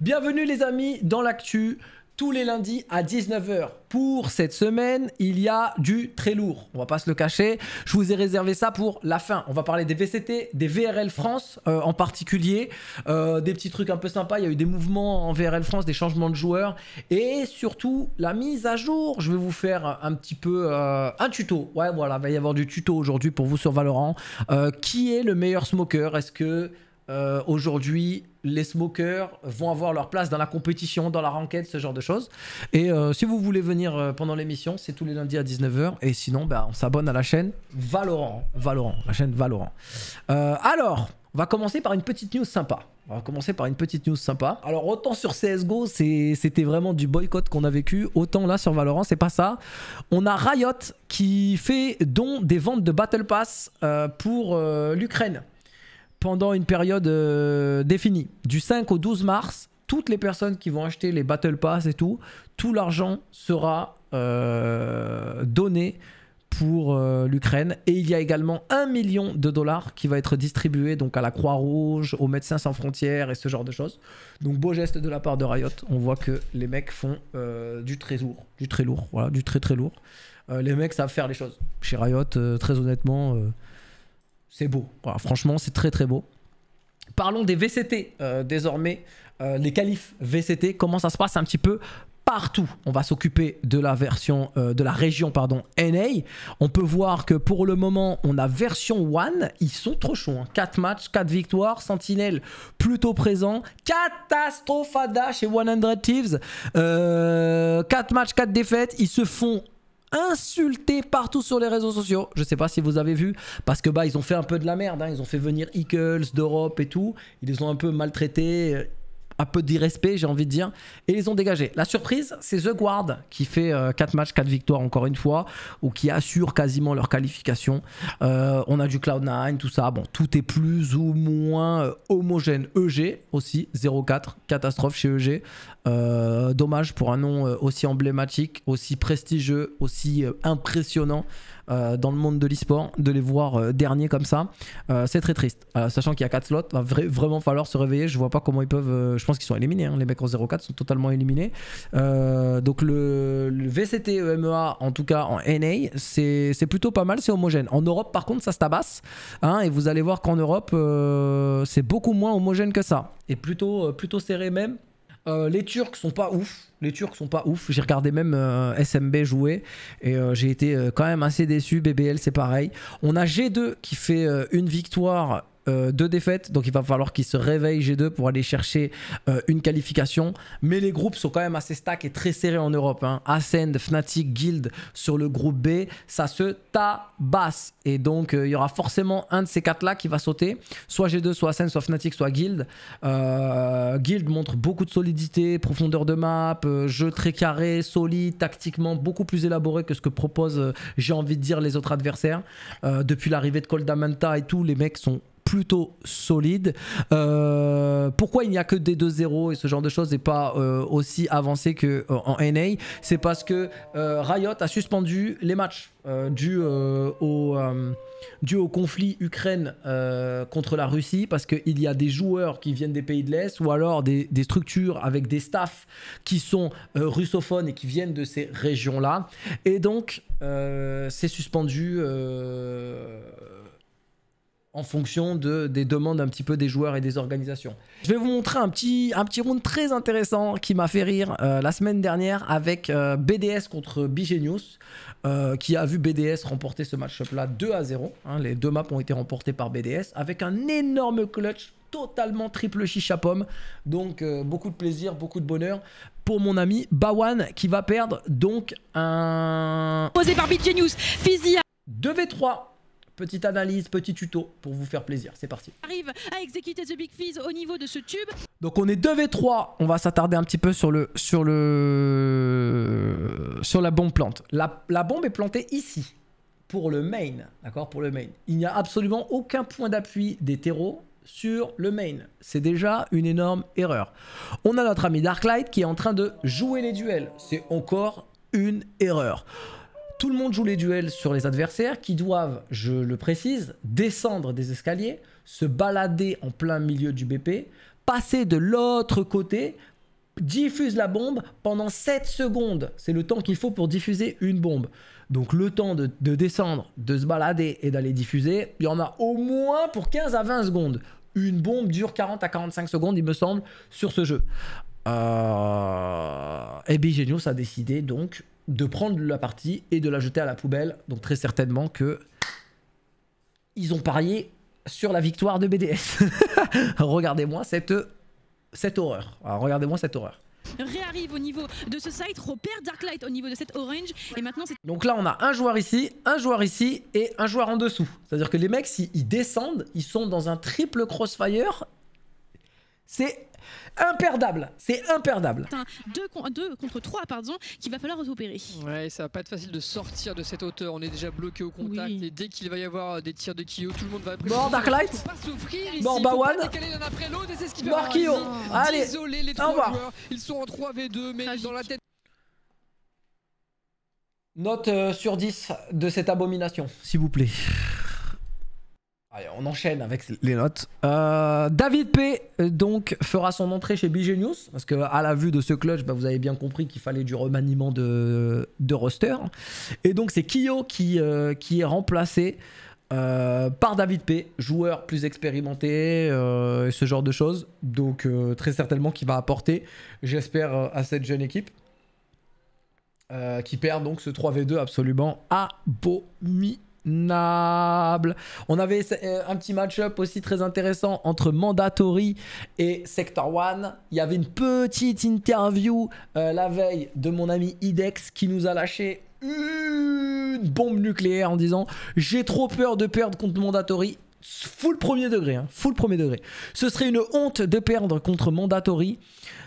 Bienvenue les amis dans l'actu tous les lundis à 19h. Pour cette semaine, il y a du très lourd. On va pas se le cacher. Je vous ai réservé ça pour la fin. On va parler des VCT, des VRL France euh, en particulier, euh, des petits trucs un peu sympas. Il y a eu des mouvements en VRL France, des changements de joueurs et surtout la mise à jour. Je vais vous faire un petit peu euh, un tuto. Ouais, voilà, il va y avoir du tuto aujourd'hui pour vous sur Valorant. qui est le meilleur smoker Est-ce que euh, aujourd'hui, les smokers vont avoir leur place dans la compétition, dans la ranquette ce genre de choses. Et euh, si vous voulez venir euh, pendant l'émission, c'est tous les lundis à 19h. Et sinon, ben on s'abonne à la chaîne Valorant. Valorant, la chaîne Valorant. alors, on va commencer par une petite news sympa. On va commencer par une petite news sympa. Alors autant sur CSGO, c'était vraiment du boycott qu'on a vécu, autant là sur Valorant, c'est pas ça. On a Riot qui fait don des ventes de Battle Pass pour l'Ukraine pendant une période euh, définie. Du 5 au 12 mars, toutes les personnes qui vont acheter les Battle Pass et tout, tout l'argent sera euh, donné pour euh, l'Ukraine. Et il y a également un million de dollars qui va être distribué donc à la Croix-Rouge, aux Médecins Sans Frontières et ce genre de choses. Donc beau geste de la part de Riot. On voit que les mecs font du très lourd, du très lourd, voilà, du très très lourd. les mecs savent faire les choses. Chez Riot, très honnêtement, c'est beau. franchement, c'est très très beau. Parlons des VCT euh, désormais, euh, les qualifs VCT, comment ça se passe un petit peu partout. On va s'occuper de la version euh, de la région pardon NA. On peut voir que pour le moment, on a version 1, ils sont trop chauds. 4 hein. matchs, 4 victoires, Sentinelle plutôt présent, Catastrophada chez 100 Thieves. 4 matchs, 4 défaites, ils se font insulté partout sur les réseaux sociaux. Je sais pas si vous avez vu, parce que bah ils ont fait un peu de la merde. Hein. Ils ont fait venir Eagles d'Europe et tout. Ils les ont un peu maltraités. Euh, un peu d'irrespect, j'ai envie de dire. Et ils ont dégagé. La surprise, c'est The Guard qui fait 4 euh, matchs, 4 victoires encore une fois, ou qui assure quasiment leur qualification. Euh, on a du Cloud9, tout ça. Bon, tout est plus ou moins euh, homogène. EG aussi, 0-4, catastrophe chez EG. dommage pour un nom aussi emblématique, aussi prestigieux, aussi impressionnant. Euh, dans le monde de l'e-sport, de les voir dernier euh, derniers comme ça, euh, c'est très triste. sachant qu'il y a 4 slots, va vraiment falloir se réveiller. Je vois pas comment ils peuvent. je pense qu'ils sont éliminés. Hein. Les mecs en 0-4 sont totalement éliminés. donc le, VCT EMEA, en tout cas en NA, c'est plutôt pas mal, c'est homogène. En Europe, par contre, ça se tabasse. Hein, et vous allez voir qu'en Europe, c'est beaucoup moins homogène que ça. Et plutôt, plutôt serré même. Euh, les Turcs sont pas ouf. Les Turcs sont pas ouf. J'ai regardé même euh, SMB jouer et euh, j'ai été quand même assez déçu. BBL, c'est pareil. On a G2 qui fait une victoire euh, deux défaites, donc il va falloir qu'ils se réveillent G2 pour aller chercher euh, une qualification. Mais les groupes sont quand même assez stack et très serrés en Europe. Hein. Ascend, Fnatic, Guild sur le groupe B, ça se tabasse. Et donc euh, il y aura forcément un de ces quatre-là qui va sauter, soit G2, soit Ascend, soit Fnatic, soit Guild. Guild montre beaucoup de solidité, profondeur de map, jeu très carré, solide, tactiquement beaucoup plus élaboré que ce que proposent, j'ai envie de dire, les autres adversaires. depuis l'arrivée de ColdAmenta et tout, les mecs sont plutôt solide. Euh, pourquoi il n'y a que des 2-0 et ce genre de choses n'est pas euh, aussi avancé qu'en euh, NA C'est parce que Riot a suspendu les matchs dû au au conflit Ukraine contre la Russie, parce qu'il y a des joueurs qui viennent des pays de l'Est, ou alors des, structures avec des staffs qui sont russophones et qui viennent de ces régions-là. Et donc, c'est suspendu en fonction de, des demandes un petit peu des joueurs et des organisations. Je vais vous montrer un petit, un petit round très intéressant qui m'a fait rire euh, la semaine dernière avec euh, BDS contre Bigenius, euh, qui a vu BDS remporter ce match-up-là 2 à 0. Hein. les deux maps ont été remportées par BDS avec un énorme clutch totalement triple chicha pomme. Donc beaucoup de plaisir, beaucoup de bonheur pour mon ami Bawan qui va perdre donc un... Posé par Big physique 2v3 petite analyse, petit tuto pour vous faire plaisir. C'est parti. Arrive à exécuter The Big Fizz au niveau de ce tube. Donc on est 2v3. On va s'attarder un petit peu sur le sur le sur la bombe plante. La, la bombe est plantée ici pour le main, d'accord Pour le main. Il n'y a absolument aucun point d'appui des terreaux sur le main. C'est déjà une énorme erreur. On a notre ami Darklight qui est en train de jouer les duels. C'est encore une erreur. Tout le monde joue les duels sur les adversaires qui doivent, je le précise, descendre des escaliers, se balader en plein milieu du BP, passer de l'autre côté, diffuse la bombe pendant 7 secondes. C'est le temps qu'il faut pour diffuser une bombe. Donc le temps de, descendre, de se balader et d'aller diffuser, il y en a au moins pour 15 à 20 secondes. Une bombe dure 40 à 45 secondes, il me semble, sur ce jeu. Et euh, Genius a décidé donc de prendre la partie et de la jeter à la poubelle. Donc très certainement que ils ont parié sur la victoire de BDS. regardez-moi cette, cette horreur. Regardez-moi cette horreur. Réarrive au niveau de ce site, repère Darklight au niveau de cette orange et maintenant Donc là on a un joueur ici, un joueur ici et un joueur en dessous. C'est-à-dire que les mecs s'ils descendent, ils sont dans un triple crossfire. C'est imperdable. C'est imperdable. Deux, con contre trois, pardon, qu'il va falloir opérer. Ouais, ça va pas être facile de sortir de cette hauteur. On est déjà bloqué au contact. Et dès qu'il va y avoir euh, des tirs de Kyo, tout le monde va apprécier. Mort Darklight. Mort Bawan. Mort Kyo. Allez. Désolé, les trois joueurs. Ils sont en 3v2, mais dans la tête. Note euh, sur 10 de cette abomination, s'il vous plaît on enchaîne avec les notes. Euh, David P. Euh, donc fera son entrée chez BG News parce que à la vue de ce clutch, bah, vous avez bien compris qu'il fallait du remaniement de, de roster. Et donc c'est Kyo qui, euh, qui est remplacé par David P, joueur plus expérimenté, et ce genre de choses. Donc très certainement qui va apporter, j'espère, à cette jeune équipe. qui perd donc ce 3v2 absolument abominable. On avait euh, un petit match-up aussi très intéressant entre Mandatory et Sector One. Il y avait une petite interview euh, la veille de mon ami Idex qui nous a lâché une bombe nucléaire en disant j'ai trop peur de perdre contre Mandatory. Full premier degré, hein, full premier degré. Ce serait une honte de perdre contre Mandatory.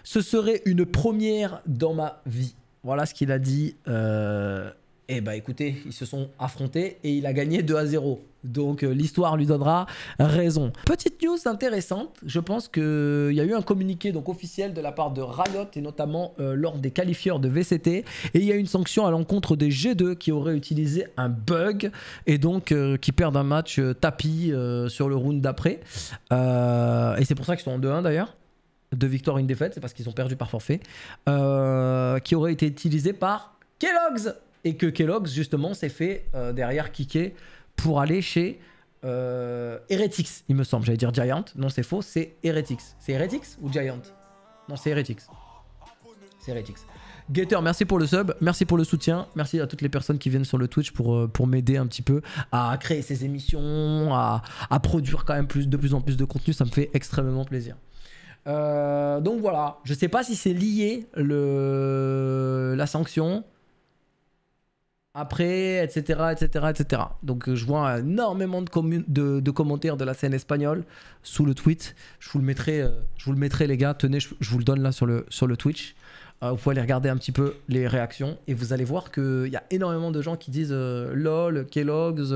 Ce serait une première dans ma vie. Voilà ce qu'il a dit. Euh, et eh bah ben, écoutez, ils se sont affrontés et il a gagné 2 à 0. Donc euh, l'histoire lui donnera raison. Petite news intéressante, je pense qu'il y a eu un communiqué donc officiel de la part de Riot et notamment euh, lors des qualifieurs de VCT et il y a une sanction à l'encontre des G2 qui auraient utilisé un bug et donc euh, qui perdent un match tapis sur le round d'après. et c'est pour ça qu'ils sont en 2-1 d'ailleurs. Deux victoires, une défaite, c'est parce qu'ils ont perdu par forfait. qui aurait été utilisé par Kellogg's et que Kellogg's justement s'est fait euh, derrière kicker pour aller chez euh, Heretics, il me semble. J'allais dire Giant, non c'est faux, c'est Heretics. C'est Heretics ou Giant Non c'est Heretics. C'est Heretics. Gator, merci pour le sub, merci pour le soutien, merci à toutes les personnes qui viennent sur le Twitch pour, euh, pour m'aider un petit peu à créer ces émissions, à, produire quand même plus, de plus en plus de contenu, ça me fait extrêmement plaisir. Euh, donc voilà, je sais pas si c'est lié le, la sanction, après, etc., etc., etc. Donc euh, je vois énormément de, commentaires de la scène espagnole sous le tweet. Je vous le mettrai, euh, je vous le mettrai les gars. Tenez, je, vous le donne là sur le, sur le Twitch. Euh, vous pouvez aller regarder un petit peu les réactions et vous allez voir qu'il y a énormément de gens qui disent lol, Kellogg's,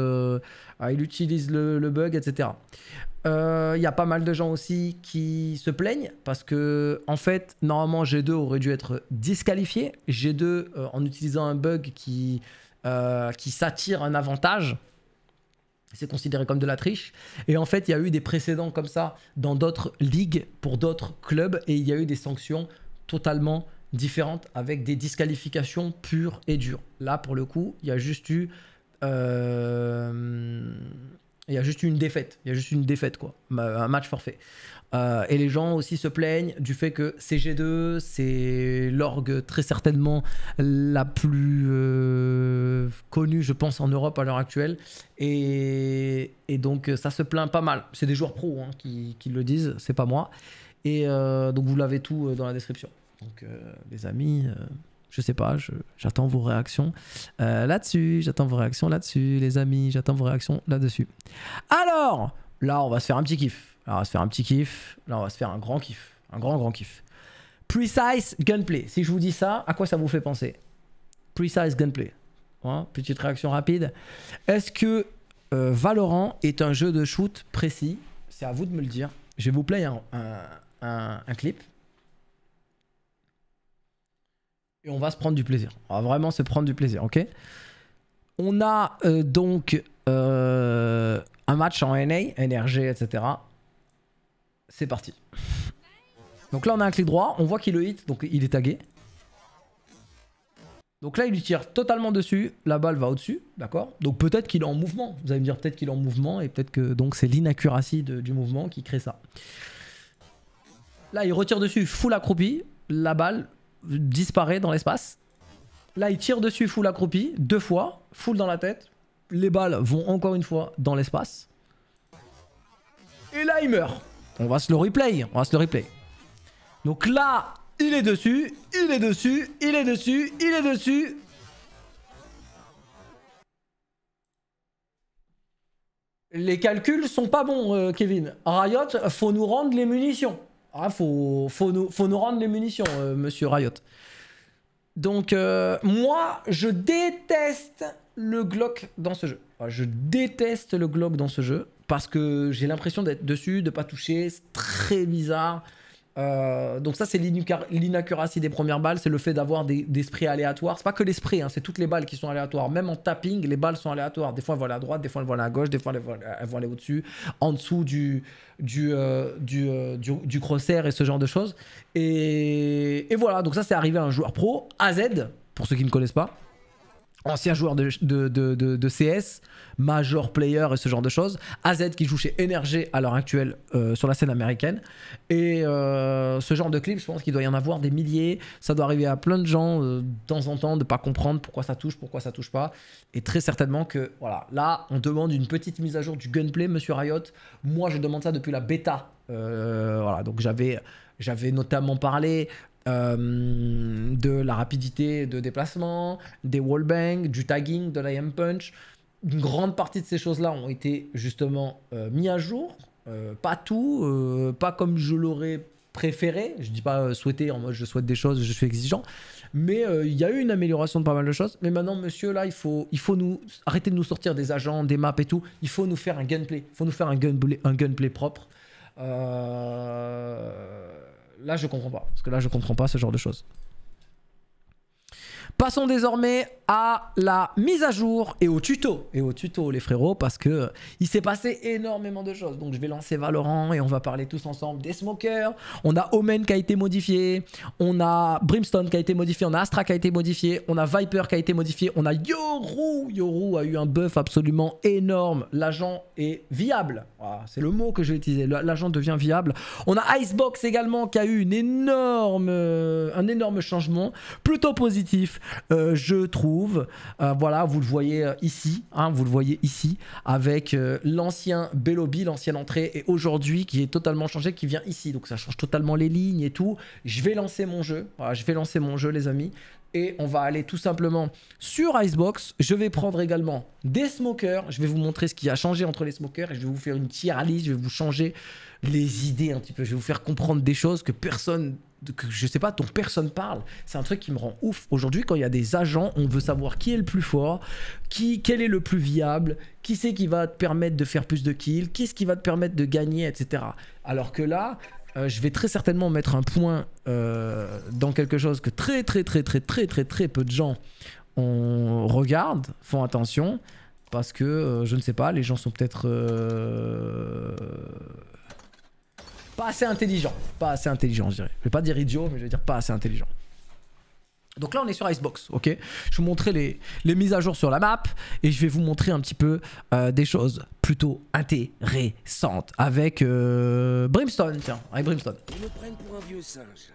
ah, il utilise le bug, etc. Il euh, y a pas mal de gens aussi qui se plaignent parce que, en fait, normalement, G2 aurait dû être disqualifié. G2, euh, en utilisant un bug qui, euh, qui s'attire un avantage, c'est considéré comme de la triche. Et en fait, il y a eu des précédents comme ça dans d'autres ligues, pour d'autres clubs, et il y a eu des sanctions totalement différentes avec des disqualifications pures et dures. Là, pour le coup, il y a juste eu. Il y a juste une défaite. Il y a juste une défaite, quoi. Un match forfait. Euh, et les gens aussi se plaignent du fait que CG2, c'est l'orgue très certainement la plus euh, connue, je pense, en Europe à l'heure actuelle. Et, donc, ça se plaint pas mal. C'est des joueurs pros hein, qui, le disent, c'est pas moi. Et euh, donc, vous l'avez tout dans la description. Donc, les amis. Je sais pas, j'attends vos réactions euh, là-dessus, j'attends vos réactions là-dessus, les amis, j'attends vos réactions là-dessus. Alors, là, on va se faire un petit kiff. Là, on va se faire un petit kiff. Là, on va se faire un grand kiff. Un grand, grand kiff. Precise gunplay. Si je vous dis ça, à quoi ça vous fait penser Precise gunplay. Hein petite réaction rapide. Est-ce que euh, Valorant est un jeu de shoot précis C'est à vous de me le dire. Je vais vous play un, un clip. Et on va se prendre du plaisir. On va vraiment se prendre du plaisir, ok On a euh, donc euh, un match en NA, NRG, etc. C'est parti. Donc là, on a un clic droit. On voit qu'il le hit, donc il est tagué. Donc là, il lui tire totalement dessus. La balle va au-dessus, d'accord Donc peut-être qu'il est en mouvement. Vous allez me dire peut-être qu'il est en mouvement et peut-être que donc c'est l'inaccuracy du mouvement qui crée ça. Là, il retire dessus, full accroupi. La balle disparaît dans l'espace. Là, il tire dessus, full accroupi, deux fois, full dans la tête. Les balles vont encore une fois dans l'espace. Et là, il meurt. On va se le replay, on va se le replay. Donc là, il est dessus, il est dessus, il est dessus, il est dessus. Les calculs sont pas bons, euh, Kevin. Riot, faut nous rendre les munitions. Ah, faut, nous, rendre les munitions, euh, monsieur Riot. Donc, euh, moi, je déteste le Glock dans ce jeu. je déteste le Glock dans ce jeu parce que j'ai l'impression d'être dessus, de pas toucher. C'est très bizarre. Euh, donc ça c'est l'inaccuracy des premières balles, c'est le fait d'avoir des, des, sprays aléatoires. C'est pas que l'esprit, hein, c'est toutes les balles qui sont aléatoires. Même en tapping, les balles sont aléatoires. Des fois elles vont aller à droite, des fois elles vont aller à gauche, des fois elles vont aller, au-dessus, en dessous du euh, euh, du, du, crosshair et ce genre de choses. Et, et voilà, donc ça c'est arrivé à un joueur pro, AZ, pour ceux qui ne connaissent pas ancien joueur de, CS, major player et ce genre de choses. AZ qui joue chez NRG à l'heure actuelle euh, sur la scène américaine. Et euh, ce genre de clip, je pense qu'il doit y en avoir des milliers. Ça doit arriver à plein de gens euh, de temps en temps de ne pas comprendre pourquoi ça touche, pourquoi ça touche pas. Et très certainement que, voilà, là, on demande une petite mise à jour du gunplay, monsieur Riot. Moi, je demande ça depuis la bêta. voilà, donc j'avais. J'avais notamment parlé euh, de la rapidité de déplacement, des wallbangs, du tagging, de l'IM punch. Une grande partie de ces choses-là ont été justement euh, mis à jour. Euh, pas tout, pas comme je l'aurais préféré. Je dis pas souhaiter en mode je souhaite des choses, je suis exigeant. Mais il y a eu une amélioration de pas mal de choses. Mais maintenant, monsieur, là, il faut, il faut nous arrêter de nous sortir des agents, des maps et tout. Il faut nous faire un gunplay. Il faut nous faire un un gunplay propre. Euh là, je comprends pas. Parce que là, je comprends pas ce genre de choses. Passons désormais à la mise à jour et au tuto. Et au tuto, les frérots, parce que euh, il s'est passé énormément de choses. Donc je vais lancer Valorant et on va parler tous ensemble des smokers. On a Omen qui a été modifié. On a Brimstone qui a été modifié. On a Astra qui a été modifié. On a Viper qui a été modifié. On a Yoru. Yoru a eu un buff absolument énorme. L'agent est viable. Ah, c'est le mot que je vais utiliser L'agent devient viable. On a Icebox également qui a eu une énorme, euh, un énorme changement. Plutôt positif, euh, je trouve euh, voilà, vous le voyez euh, ici, hein, vous le voyez ici, avec euh, l'ancien b l'ancienne entrée, et aujourd'hui qui est totalement changé, qui vient ici. Donc ça change totalement les lignes et tout. Je vais lancer mon jeu, voilà, je vais lancer mon jeu les amis et on va aller tout simplement sur Icebox. Je vais prendre également des smokers. Je vais vous montrer ce qui a changé entre les smokers et je vais vous faire une tier Je vais vous changer les idées un petit peu. Je vais vous faire comprendre des choses que personne que je sais pas, dont personne parle. C'est un truc qui me rend ouf. Aujourd'hui, quand il y a des agents, on veut savoir qui est le plus fort, qui, quel est le plus viable, qui c'est qui va te permettre de faire plus de kills, qui ce qui va te permettre de gagner, etc. Alors que là, euh, je vais très certainement mettre un point euh, dans quelque chose que très très très très très très très peu de gens regardent, font attention, parce que euh, je ne sais pas, les gens sont peut-être pas assez intelligents, pas assez intelligents, je dirais. Je vais pas dire idiot, mais je vais dire pas assez intelligent. Donc là, on est sur Icebox, ok Je vais vous montrer les, mises à jour sur la map et je vais vous montrer un petit peu des choses plutôt intéressante avec euh, Brimstone. Tiens, avec Brimstone. Ils me prennent pour un vieux singe.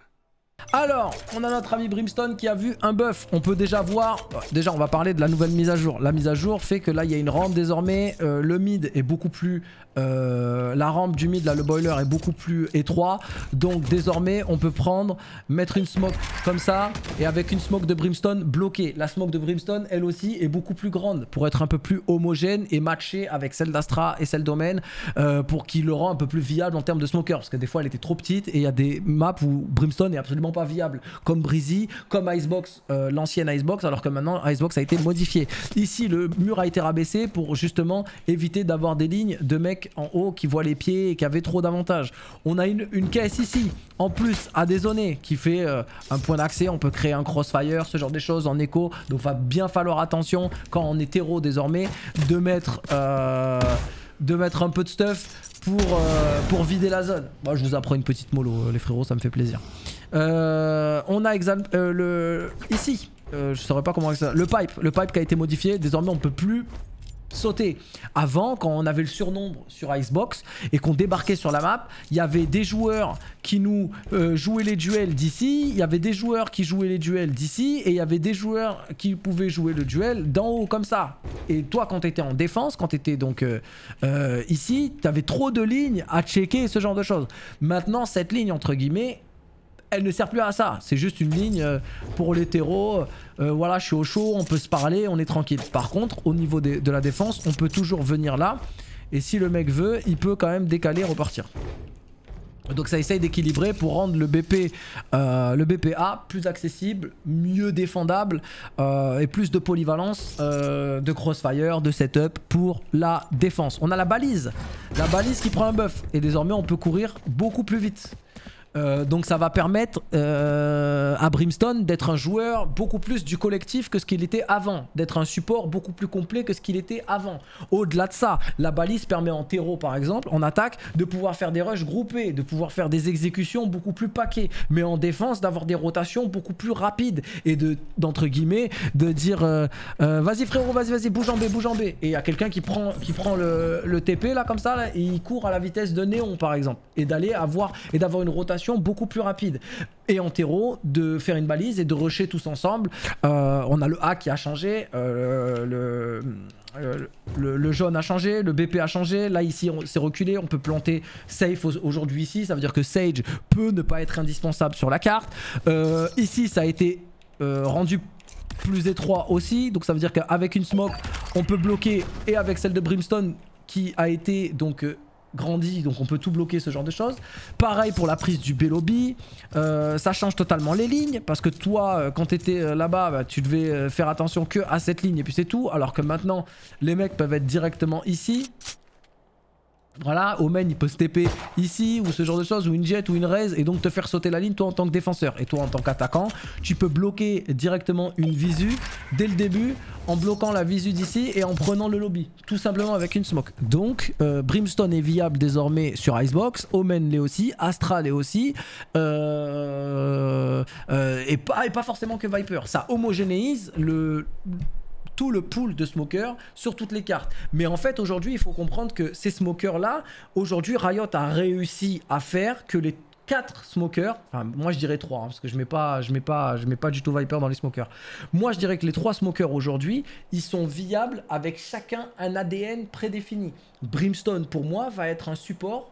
Alors, on a notre ami Brimstone qui a vu un buff. On peut déjà voir... Déjà, on va parler de la nouvelle mise à jour. La mise à jour fait que là, il y a une rampe désormais. Euh, le mid est beaucoup plus... Euh, la rampe du mid, là, le boiler est beaucoup plus étroit. Donc, désormais, on peut prendre, mettre une smoke comme ça. Et avec une smoke de Brimstone, bloquée La smoke de Brimstone, elle aussi, est beaucoup plus grande. Pour être un peu plus homogène et matchée avec celle d'Astra et celle d'Omen. Euh, pour qu'il le rend un peu plus viable en termes de smoker. Parce que des fois, elle était trop petite. Et il y a des maps où Brimstone est absolument pas viable, comme Breezy, comme Icebox, euh, l'ancienne Icebox, alors que maintenant Icebox a été modifié. Ici, le mur a été rabaissé pour justement éviter d'avoir des lignes de mecs en haut qui voient les pieds et qui avaient trop d'avantages. On a une, caisse ici, en plus, à dézoner, qui fait euh, un point d'accès, on peut créer un crossfire, ce genre de choses en écho, donc va bien falloir attention quand on est hétéro désormais, de mettre... Euh, de mettre un peu de stuff pour, pour vider la zone. Moi, je vous apprends une petite mollo, les frérots, ça me fait plaisir. Euh, on a exemple euh, le ici. Euh, je saurais pas comment Le pipe, le pipe qui a été modifié. Désormais, on peut plus sauter. Avant, quand on avait le surnombre sur Icebox et qu'on débarquait sur la map, il y avait des joueurs qui nous jouaient les duels d'ici, il y avait des joueurs qui jouaient les duels d'ici, et il y avait des joueurs qui pouvaient jouer le duel d'en haut comme ça. Et toi, quand tu étais en défense, quand t'étais donc ici, tu ici, t'avais trop de lignes à checker, ce genre de choses. Maintenant, cette ligne, entre guillemets, elle ne sert plus à ça. C'est juste une ligne euh, pour les euh, euh, voilà, je suis au chaud, on peut se parler, on est tranquille. Par contre, au niveau de, la défense, on peut toujours venir là. Et si le mec veut, il peut quand même décaler et repartir. Donc ça essaye d'équilibrer pour rendre le, BP, le BPA plus accessible, mieux défendable et plus de polyvalence de crossfire, de setup pour la défense. On a la balise, la balise qui prend un buff et désormais on peut courir beaucoup plus vite. Euh, donc ça va permettre euh, à Brimstone d'être un joueur beaucoup plus du collectif que ce qu'il était avant, d'être un support beaucoup plus complet que ce qu'il était avant. Au-delà de ça, la balise permet en terreau par exemple, en attaque, de pouvoir faire des rushs groupés, de pouvoir faire des exécutions beaucoup plus paquets, mais en défense d'avoir des rotations beaucoup plus rapides et de d'entre guillemets de dire euh, vas-y frérot vas-y vas-y bouge en B bouge en B et il y a quelqu'un qui prend qui prend le, le TP là comme ça et il court à la vitesse de néon par exemple et d'aller avoir et d'avoir une rotation beaucoup plus rapide. Et en terreau, de faire une balise et de rusher tous ensemble. Euh, on a le A qui a changé, euh, euh, le, le, jaune a changé, le BP a changé. Là, ici, on s'est reculé. On peut planter safe aujourd'hui ici. Ça veut dire que Sage peut ne pas être indispensable sur la carte. ici, ça a été rendu plus étroit aussi. Donc ça veut dire qu'avec une smoke, on peut bloquer. Et avec celle de Brimstone qui a été donc grandit, donc on peut tout bloquer, ce genre de choses. Pareil pour la prise du B-Lobby, euh, ça change totalement les lignes, parce que toi, euh, quand t'étais euh, là-bas, bah, tu devais faire attention que à cette ligne, et puis c'est tout, alors que maintenant, les mecs peuvent être directement ici, voilà, Omen il peut se ici ou ce genre de choses, ou une jet ou une raise et donc te faire sauter la ligne toi en tant que défenseur. Et toi en tant qu'attaquant, tu peux bloquer directement une visu dès le début en bloquant la visu d'ici et en prenant le lobby, tout simplement avec une smoke. Donc euh, Brimstone est viable désormais sur Icebox, Omen l'est aussi, Astral l'est aussi, euh, euh, et, pas, et pas forcément que Viper. Ça homogénéise le tout le pool de smokers sur toutes les cartes. Mais en fait, aujourd'hui, il faut comprendre que ces smokers-là, aujourd'hui, Riot a réussi à faire que les 4 smokers, enfin moi je dirais 3 hein, parce que je mets pas je mets pas je mets pas du tout Viper dans les smokers. Moi je dirais que les 3 smokers aujourd'hui, ils sont viables avec chacun un ADN prédéfini. Brimstone pour moi va être un support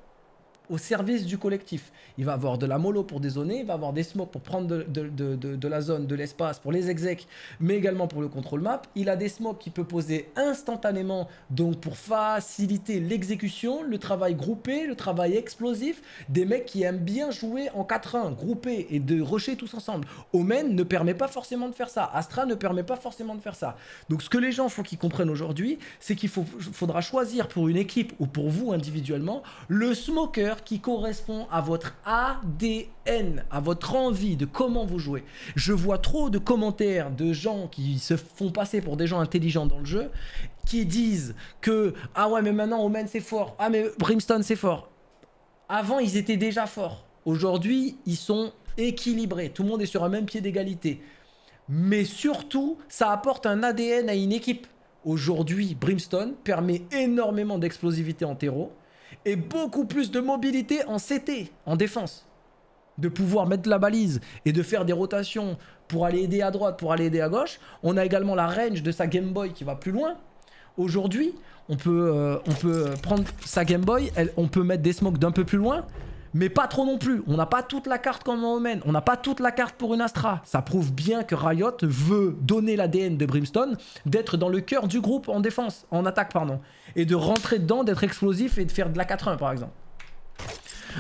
au service du collectif. Il va avoir de la mollo pour des il va avoir des smokes pour prendre de, la zone, de l'espace pour les execs, mais également pour le contrôle map. Il a des smokes qui peut poser instantanément, donc pour faciliter l'exécution, le travail groupé, le travail explosif, des mecs qui aiment bien jouer en 4-1, groupé et de rusher tous ensemble. Omen ne permet pas forcément de faire ça, Astra ne permet pas forcément de faire ça. Donc ce que les gens faut qu'ils comprennent aujourd'hui, c'est qu'il faudra choisir pour une équipe ou pour vous individuellement le smoker qui correspond à votre ADN, à votre envie de comment vous jouez. Je vois trop de commentaires de gens qui se font passer pour des gens intelligents dans le jeu, qui disent que ah ouais mais maintenant Omen c'est fort, ah mais Brimstone c'est fort. Avant ils étaient déjà forts. Aujourd'hui ils sont équilibrés, tout le monde est sur un même pied d'égalité. Mais surtout ça apporte un ADN à une équipe. Aujourd'hui, Brimstone permet énormément d'explosivité en terreau et beaucoup plus de mobilité en CT, en défense. De pouvoir mettre la balise et de faire des rotations pour aller aider à droite, pour aller aider à gauche. On a également la range de sa Game Boy qui va plus loin. Aujourd'hui, on peut, euh, on peut prendre sa Game Boy, on peut mettre des smokes d'un peu plus loin mais pas trop non plus. On n'a pas toute la carte comme en Omen, on n'a pas toute la carte pour une Astra. Ça prouve bien que Riot veut donner l'ADN de Brimstone, d'être dans le cœur du groupe en défense, en attaque pardon, et de rentrer dedans, d'être explosif et de faire de la 4-1 par exemple.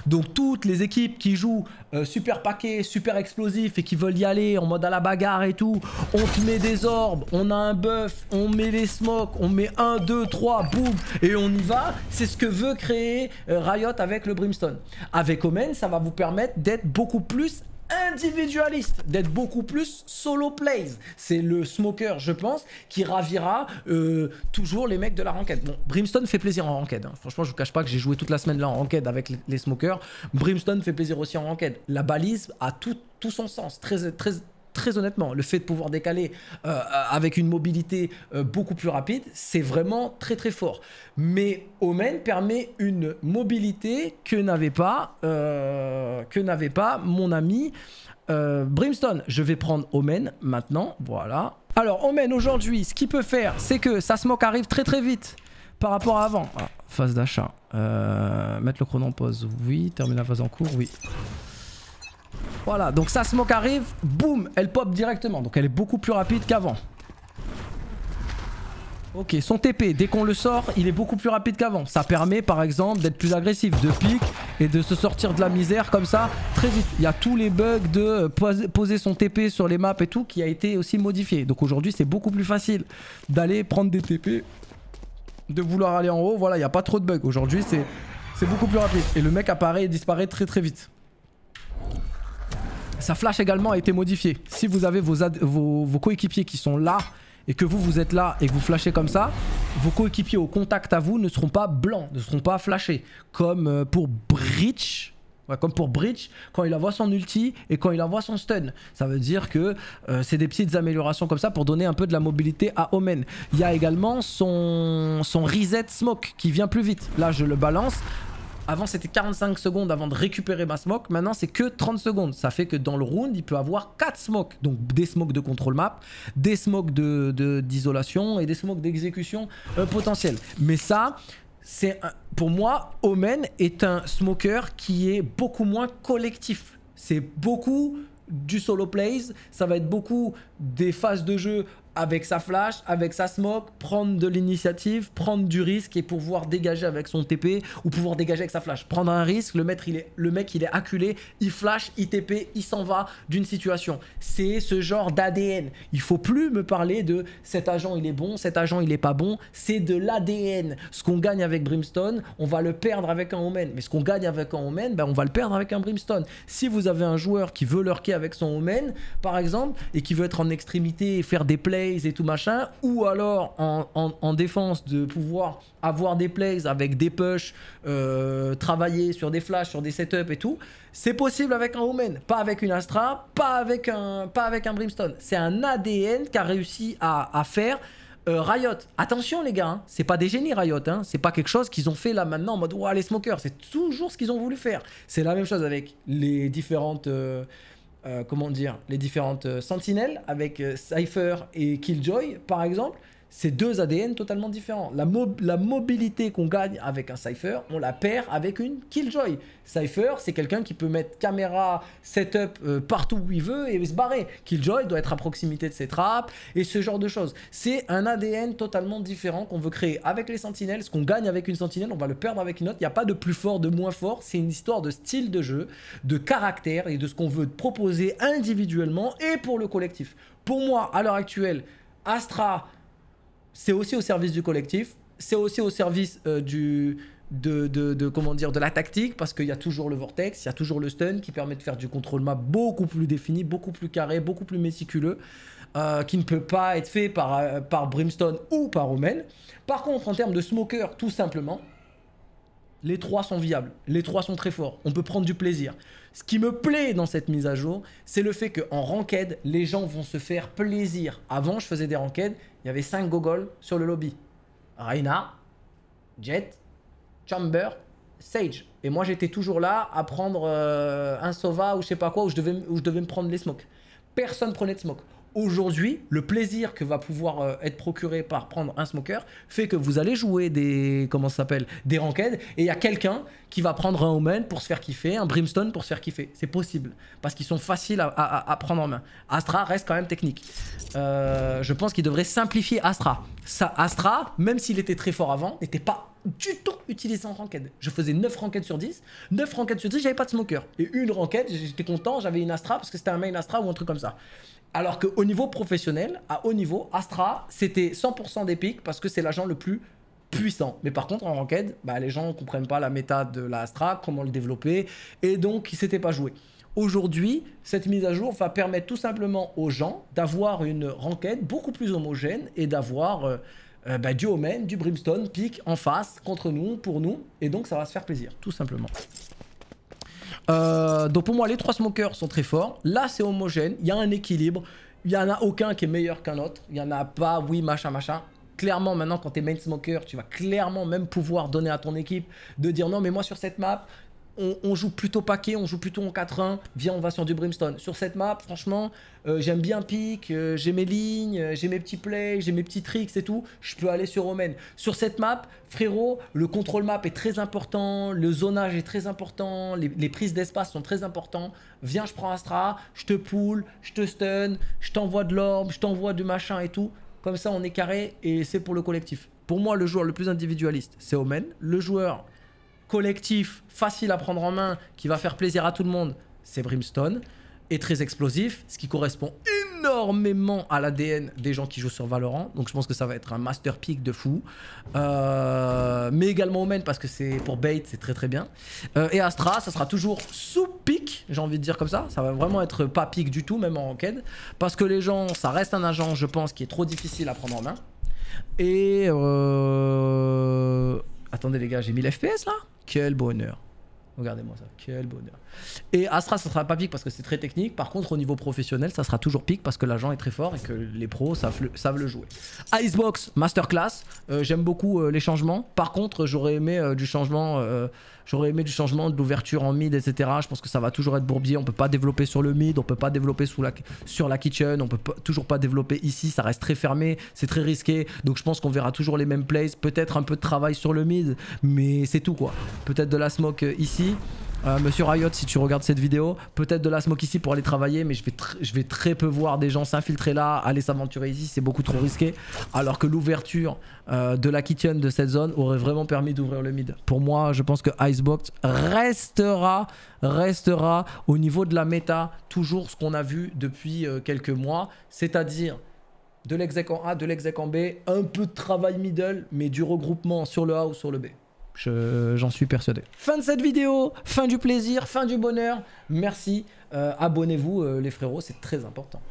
Donc toutes les équipes qui jouent euh, super paquet, super explosif et qui veulent y aller en mode à la bagarre et tout, on te met des orbes, on a un buff, on met les smokes, on met 1, 2, 3, boum, et on y va. C'est ce que veut créer euh, Riot avec le Brimstone. Avec Omen, ça va vous permettre d'être beaucoup plus individualiste, d'être beaucoup plus solo plays. C'est le smoker, je pense, qui ravira euh, toujours les mecs de la ranked. Bon, Brimstone fait plaisir en ranked. Hein. Franchement, je vous cache pas que j'ai joué toute la semaine là en ranked avec les smokers. Brimstone fait plaisir aussi en ranked. La balise a tout, tout son sens, très, très, très honnêtement, le fait de pouvoir décaler euh, avec une mobilité euh, beaucoup plus rapide, c'est vraiment très très fort. Mais Omen permet une mobilité que n'avait pas, euh, pas mon ami Brimstone. Je vais prendre Omen maintenant, voilà. Alors Omen aujourd'hui, ce qu'il peut faire, c'est que sa smoke arrive très très vite par rapport à avant. Ah, phase d'achat. mettre le chrono en pause, oui. Terminer la phase en cours, oui. Voilà, donc sa smoke arrive, boum, elle pop directement. Donc elle est beaucoup plus rapide qu'avant. Ok, son TP, dès qu'on le sort, il est beaucoup plus rapide qu'avant. Ça permet par exemple d'être plus agressif, de pique et de se sortir de la misère comme ça très vite. Il y a tous les bugs de euh, poser son TP sur les maps et tout qui a été aussi modifié. Donc aujourd'hui c'est beaucoup plus facile d'aller prendre des TP, de vouloir aller en haut. Voilà, il n'y a pas trop de bugs. Aujourd'hui c'est beaucoup plus rapide. Et le mec apparaît et disparaît très très vite. Sa flash également a été modifiée. Si vous avez vos, vos, coéquipiers qui sont là et que vous, vous êtes là et que vous flashez comme ça, vos coéquipiers au contact à vous ne seront pas blancs, ne seront pas flashés. Comme euh, pour Breach, comme pour Breach, quand il envoie son ulti et quand il envoie son stun. Ça veut dire que euh, c'est des petites améliorations comme ça pour donner un peu de la mobilité à Omen. Il y a également son, son reset smoke qui vient plus vite. Là, je le balance. Avant, c'était 45 secondes avant de récupérer ma smoke. Maintenant, c'est que 30 secondes. Ça fait que dans le round, il peut avoir 4 smokes. Donc, des smokes de contrôle map, des smokes d'isolation de, d'isolation et des smokes d'exécution euh, Mais ça, c'est pour moi, Omen est un smoker qui est beaucoup moins collectif. C'est beaucoup du solo plays, ça va être beaucoup des phases de jeu avec sa flash, avec sa smoke, prendre de l'initiative, prendre du risque et pouvoir dégager avec son TP ou pouvoir dégager avec sa flash. Prendre un risque, le, maître, il est, le mec il est acculé, il flash, il TP, il s'en va d'une situation. C'est ce genre d'ADN. Il faut plus me parler de cet agent il est bon, cet agent il est pas bon. C'est de l'ADN. Ce qu'on gagne avec Brimstone, on va le perdre avec un Omen. Mais ce qu'on gagne avec un Omen, ben on va le perdre avec un Brimstone. Si vous avez un joueur qui veut lurker avec son Omen, par exemple, et qui veut être en extrémité et faire des plays et tout machin, ou alors en, défense de pouvoir avoir des plays avec des push, euh, travailler sur des flashs, sur des setups et tout, c'est possible avec un Omen, pas avec une Astra, pas avec un, pas avec un Brimstone. C'est un ADN qu'a réussi à, faire euh, Riot. Attention les gars, hein, c'est pas des génies Riot, hein. c'est pas quelque chose qu'ils ont fait là maintenant en mode ouah les smokers, c'est toujours ce qu'ils ont voulu faire. C'est la même chose avec les différentes... Euh, euh, comment dire, les différentes euh, sentinelles avec euh, Cypher et Killjoy, par exemple, c'est deux ADN totalement différents. La, la mobilité qu'on gagne avec un Cypher, on la perd avec une Killjoy. Cypher, c'est quelqu'un qui peut mettre caméra, setup euh, partout où il veut et se barrer. Killjoy doit être à proximité de ses trappes et ce genre de choses. C'est un ADN totalement différent qu'on veut créer avec les sentinelles. Ce qu'on gagne avec une sentinelle, on va le perdre avec une autre. Il n'y a pas de plus fort, de moins fort. C'est une histoire de style de jeu, de caractère et de ce qu'on veut proposer individuellement et pour le collectif. Pour moi, à l'heure actuelle, Astra, c'est aussi au service du collectif, c'est aussi au service euh, de, comment dire, de la tactique, parce qu'il y a toujours le vortex, il y a toujours le stun qui permet de faire du contrôle map beaucoup plus défini, beaucoup plus carré, beaucoup plus méticuleux, euh, qui ne peut pas être fait par, euh, par Brimstone ou par Omen. Par contre, en termes de smoker, tout simplement, les trois sont viables, les trois sont très forts, on peut prendre du plaisir. Ce qui me plaît dans cette mise à jour, c'est le fait qu'en ranked, les gens vont se faire plaisir. Avant, je faisais des ranked, il y avait 5 gogols sur le lobby. Raina, Jet, Chamber, Sage. Et moi, j'étais toujours là à prendre euh, un Sova ou je sais pas quoi, où je devais, où je devais me prendre les smokes. Personne prenait de smokes aujourd'hui, le plaisir que va pouvoir euh, être procuré par prendre un smoker fait que vous allez jouer des comment ça s'appelle des ranked et il y a quelqu'un qui va prendre un omen pour se faire kiffer, un brimstone pour se faire kiffer. C'est possible parce qu'ils sont faciles à, prendre en main. Astra reste quand même technique. Euh, je pense qu'il devrait simplifier Astra. Ça, Astra, même s'il était très fort avant, n'était pas du tout utilisé en ranked. Je faisais 9 ranked sur 10. 9 ranked sur 10, j'avais pas de smoker. Et une ranked, j'étais content, j'avais une Astra parce que c'était un main Astra ou un truc comme ça. Alors qu'au niveau professionnel, à haut niveau, Astra, c'était 100% des pics parce que c'est l'agent le plus puissant. Mais par contre, en ranked, bah, les gens ne comprennent pas la méta de la Astra, comment le développer, et donc ne s'étaient pas joué. Aujourd'hui, cette mise à jour va permettre tout simplement aux gens d'avoir une ranked beaucoup plus homogène et d'avoir... Euh, euh, bah, du Omen, du Brimstone, pique en face, contre nous, pour nous, et donc ça va se faire plaisir, tout simplement. Euh, donc pour moi, les trois smokers sont très forts. Là, c'est homogène, il y a un équilibre. Il n'y en a aucun qui est meilleur qu'un autre. Il n'y en a pas, oui, machin, machin clairement maintenant quand tu es main smoker, tu vas clairement même pouvoir donner à ton équipe de dire non mais moi sur cette map, on, joue plutôt paquet, on joue plutôt en 4-1. Viens, on va sur du brimstone. Sur cette map, franchement, euh, j'aime bien pic, euh, j'ai mes lignes, euh, j'ai mes petits plays, j'ai mes petits tricks et tout. Je peux aller sur Omen. Sur cette map, frérot, le contrôle map est très important, le zonage est très important, les, prises d'espace sont très importants. Viens, je prends Astra, je te poule, je te stun, je t'envoie de l'orbe, je t'envoie du machin et tout. Comme ça, on est carré et c'est pour le collectif. Pour moi, le joueur le plus individualiste, c'est Omen. Le joueur collectif, facile à prendre en main, qui va faire plaisir à tout le monde, c'est Brimstone. Et très explosif, ce qui correspond énormément à l'ADN des gens qui jouent sur Valorant. Donc je pense que ça va être un master pick de fou. Euh, mais également au Omen parce que c'est pour bait, c'est très très bien. Euh, et Astra, ça sera toujours sous pick, j'ai envie de dire comme ça. Ça va vraiment être pas pick du tout, même en ranked. Parce que les gens, ça reste un agent, je pense, qui est trop difficile à prendre en main. Et... Euh, Attendez les gars, j'ai 1000 FPS là Quel bonheur. Regardez-moi ça, quel bonheur. Et Astra, ça ne sera pas pique parce que c'est très technique. Par contre, au niveau professionnel, ça sera toujours pique parce que l'agent est très fort et que les pros savent le, jouer. Icebox, masterclass. Euh, j'aime beaucoup euh, les changements. Par contre, j'aurais aimé euh, du changement J'aurais aimé du changement, de l'ouverture en mid, etc. Je pense que ça va toujours être bourbier. On peut pas développer sur le mid, on peut pas développer sur la kitchen, on peut toujours pas développer ici. Ça reste très fermé, c'est très risqué. Donc je pense qu'on verra toujours les mêmes plays. Peut-être un peu de travail sur le mid, mais c'est tout quoi. Peut-être de la smoke euh, ici. Euh, Monsieur Riot, si tu regardes cette vidéo, peut-être de la smoke ici pour aller travailler, mais je vais, très peu voir des gens s'infiltrer là, aller s'aventurer ici, c'est beaucoup trop risqué. Alors que l'ouverture euh, de la kitchen de cette zone aurait vraiment permis d'ouvrir le mid. Pour moi, je pense que Icebox restera, restera au niveau de la méta, toujours ce qu'on a vu depuis euh, quelques mois, c'est-à-dire de l'exec en A, de l'exec en B, un peu de travail middle, mais du regroupement sur le A ou sur le B. J'en suis persuadé. Fin de cette vidéo, fin du plaisir, fin du bonheur. Merci. Euh, abonnez-vous euh, les frérots, c'est très important.